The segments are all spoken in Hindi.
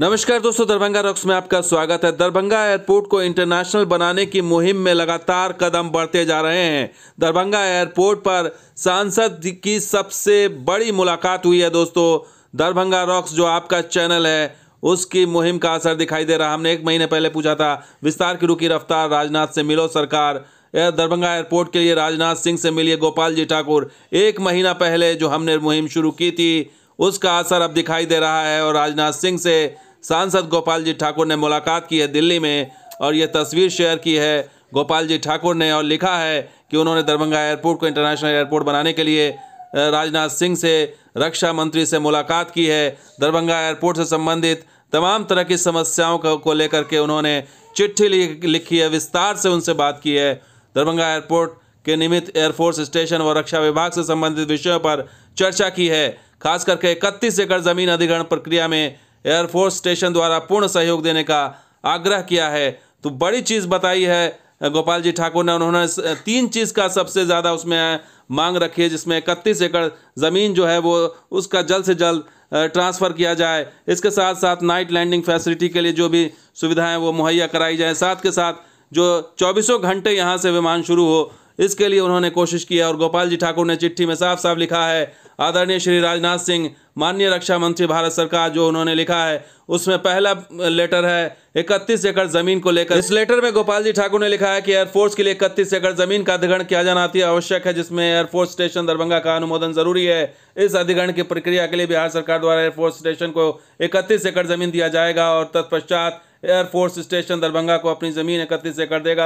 नमस्कार दोस्तों दरभंगा रॉक्स में आपका स्वागत है दरभंगा एयरपोर्ट को इंटरनेशनल बनाने की मुहिम में लगातार कदम बढ़ते जा रहे हैं दरभंगा एयरपोर्ट पर सांसद की सबसे बड़ी मुलाकात हुई है दोस्तों दरभंगा रॉक्स जो आपका चैनल है उसकी मुहिम का असर दिखाई दे रहा हमने एक महीने पहले पूछा था विस्तार की रुकी रफ्तार राजनाथ से मिलो सरकार दरभंगा एयरपोर्ट के लिए राजनाथ सिंह से मिलिए गोपाल जी ठाकुर एक महीना पहले जो हमने मुहिम शुरू की थी उसका असर अब दिखाई दे रहा है और राजनाथ सिंह से सांसद गोपाल जी ठाकुर ने मुलाकात की है दिल्ली में और ये तस्वीर शेयर की है गोपाल जी ठाकुर ने और लिखा है कि उन्होंने दरभंगा एयरपोर्ट को इंटरनेशनल एयरपोर्ट बनाने के लिए राजनाथ सिंह से रक्षा मंत्री से मुलाकात की है दरभंगा एयरपोर्ट से संबंधित तमाम तरह की समस्याओं को लेकर के उन्होंने चिट्ठी लिखी है विस्तार से उनसे बात की है दरभंगा एयरपोर्ट के निमित्त एयरफोर्स स्टेशन व रक्षा विभाग से संबंधित विषयों पर चर्चा की है खास करके इकतीस एकड़ जमीन अधिग्रहण प्रक्रिया में एयरफोर्स स्टेशन द्वारा पूर्ण सहयोग देने का आग्रह किया है तो बड़ी चीज़ बताई है गोपाल जी ठाकुर ने उन्होंने तीन चीज़ का सबसे ज़्यादा उसमें मांग रखी है जिसमें इकतीस एकड़ ज़मीन जो है वो उसका जल्द से जल्द ट्रांसफ़र किया जाए इसके साथ साथ नाइट लैंडिंग फैसिलिटी के लिए जो भी सुविधाएं वो मुहैया कराई जाए साथ के साथ जो चौबीसों घंटे यहाँ से विमान शुरू हो इसके लिए उन्होंने कोशिश की है और गोपाल जी ठाकुर ने चिट्ठी में साफ साफ लिखा है आदरणीय श्री राजनाथ सिंह माननीय रक्षा मंत्री भारत सरकार जो उन्होंने लिखा है उसमें पहला लेटर है इकतीस एकड़ जमीन को लेकर इस लेटर में गोपाल जी ठाकुर ने लिखा है कि एयरफोर्स के लिए इकतीस एकड़ जमीन का अधिग्रहण किया जाना अति आवश्यक है जिसमें एयरफोर्स स्टेशन दरभंगा का अनुमोदन जरूरी है इस अधिग्रहण की प्रक्रिया के लिए बिहार सरकार द्वारा एयरफोर्स स्टेशन को इकतीस एकड़ जमीन दिया जाएगा और तत्पश्चात एयरफोर्स स्टेशन दरभंगा को अपनी ज़मीन इकतीस एकड़ देगा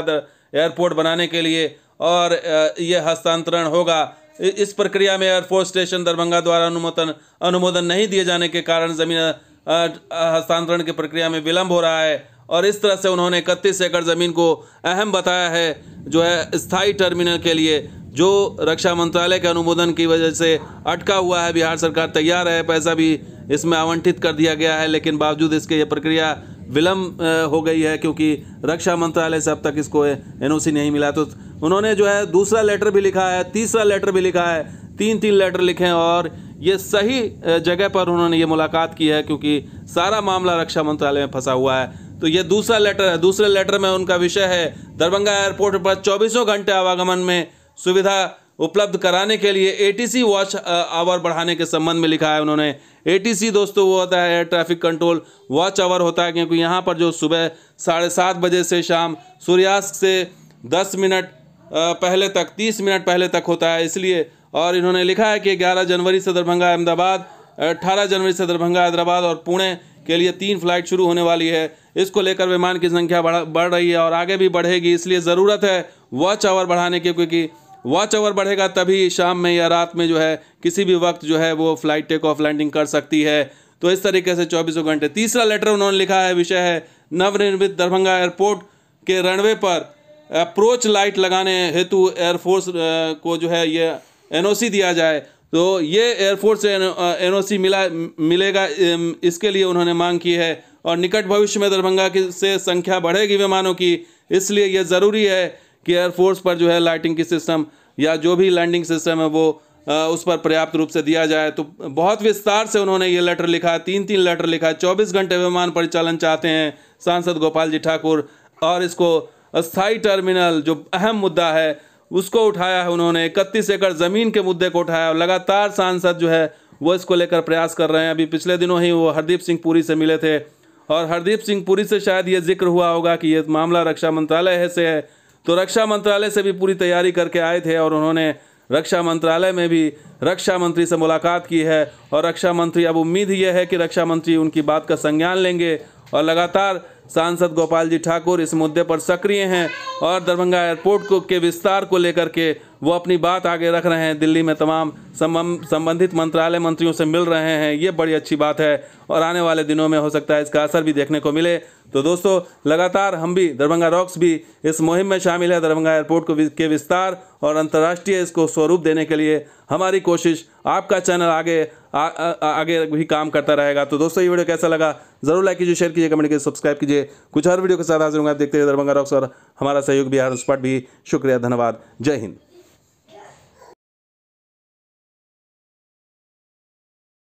एयरपोर्ट बनाने के लिए और ये हस्तांतरण होगा इस प्रक्रिया में एयरफोर्स स्टेशन दरभंगा द्वारा अनुमोदन अनुमोदन नहीं दिए जाने के कारण ज़मीन हस्तांतरण की प्रक्रिया में विलंब हो रहा है और इस तरह से उन्होंने इकतीस एकड़ ज़मीन को अहम बताया है जो है स्थायी टर्मिनल के लिए जो रक्षा मंत्रालय के अनुमोदन की वजह से अटका हुआ है बिहार सरकार तैयार है पैसा भी इसमें आवंटित कर दिया गया है लेकिन बावजूद इसके ये प्रक्रिया विलम्ब हो गई है क्योंकि रक्षा मंत्रालय से अब तक इसको एनओसी नहीं मिला तो उन्होंने जो है दूसरा लेटर भी लिखा है तीसरा लेटर भी लिखा है तीन तीन लेटर लिखे हैं और ये सही जगह पर उन्होंने ये मुलाकात की है क्योंकि सारा मामला रक्षा मंत्रालय में फंसा हुआ है तो ये दूसरा लेटर है दूसरे लेटर में उनका विषय है दरभंगा एयरपोर्ट पर चौबीसों घंटे आवागमन में सुविधा उपलब्ध कराने के लिए एटीसी वॉच आवर बढ़ाने के संबंध में लिखा है उन्होंने एटीसी दोस्तों वो होता है air traffic control watch hour होता है क्योंकि यहाँ पर जो सुबह साढ़े सात बजे से शाम सूर्यास्त से दस मिनट पहले तक तीस मिनट पहले तक होता है इसलिए और इन्होंने लिखा है कि ग्यारह जनवरी से दरभंगा अहमदाबाद अट्ठारह जनवरी से दरभंगा हैदराबाद और पुणे के लिए तीन फ्लाइट शुरू होने वाली है इसको लेकर विमान की संख्या बढ़ बढ़ रही है और आगे भी बढ़ेगी इसलिए ज़रूरत है वॉच आवर बढ़ाने की क्योंकि वॉच आवर बढ़ेगा तभी शाम में या रात में जो है किसी भी वक्त जो है वो फ्लाइट टेक ऑफ लैंडिंग कर सकती है तो इस तरीके से चौबीसों घंटे तीसरा लेटर उन्होंने लिखा है विषय है नवनिर्मित दरभंगा एयरपोर्ट के रनवे पर अप्रोच लाइट लगाने हेतु एयरफोर्स को जो है ये एनओसी दिया जाए तो ये एयरफोर्स से एनओसी मिला मिलेगा इसके लिए उन्होंने मांग की है और निकट भविष्य में दरभंगा की से संख्या बढ़ेगी विमानों की इसलिए यह ज़रूरी है कि एयरफोर्स पर जो है लाइटिंग की सिस्टम या जो भी लैंडिंग सिस्टम है वो उस पर पर्याप्त रूप से दिया जाए तो बहुत विस्तार से उन्होंने ये लेटर लिखा तीन तीन लेटर लिखा चौबीस घंटे विमान परिचालन चाहते हैं सांसद गोपाल जी ठाकुर और इसको अस्थाई टर्मिनल जो अहम मुद्दा है उसको उठाया है उन्होंने इकतीस एकड़ ज़मीन के मुद्दे को उठाया और लगातार सांसद जो है वो इसको लेकर प्रयास कर रहे हैं अभी पिछले दिनों ही वो हरदीप सिंह पुरी से मिले थे और हरदीप सिंह पुरी से शायद ये जिक्र हुआ होगा कि ये मामला रक्षा मंत्रालय से है तो रक्षा मंत्रालय से भी पूरी तैयारी करके आए थे और उन्होंने रक्षा मंत्रालय में भी रक्षा मंत्री से मुलाकात की है और रक्षा मंत्री अब उम्मीद यह है कि रक्षा मंत्री उनकी बात का संज्ञान लेंगे और लगातार सांसद गोपाल जी ठाकुर इस मुद्दे पर सक्रिय हैं और दरभंगा एयरपोर्ट को के विस्तार को लेकर के वो अपनी बात आगे रख रहे हैं दिल्ली में तमाम संबंधित मंत्रालय मंत्रियों से मिल रहे हैं ये बड़ी अच्छी बात है और आने वाले दिनों में हो सकता है इसका असर भी देखने को मिले तो दोस्तों लगातार हम भी दरभंगा रॉक्स भी इस मुहिम में शामिल है दरभंगा एयरपोर्ट को के विस्तार और अंतर्राष्ट्रीय इसको स्वरूप देने के लिए हमारी कोशिश आपका चैनल आगे आ, आ, आगे भी काम करता रहेगा तो दोस्तों ये वीडियो कैसा लगा जरूर लाइक कीजिए शेयर कीजिए कमेंट कीजिए सब्सक्राइब कीजिए कुछ हर वीडियो के साथ हाजिर होंगे आप देखते रहिए दरभंगा रॉक्स और हमारा सहयोग बिहार स्पॉट भी शुक्रिया धन्यवाद जय हिंद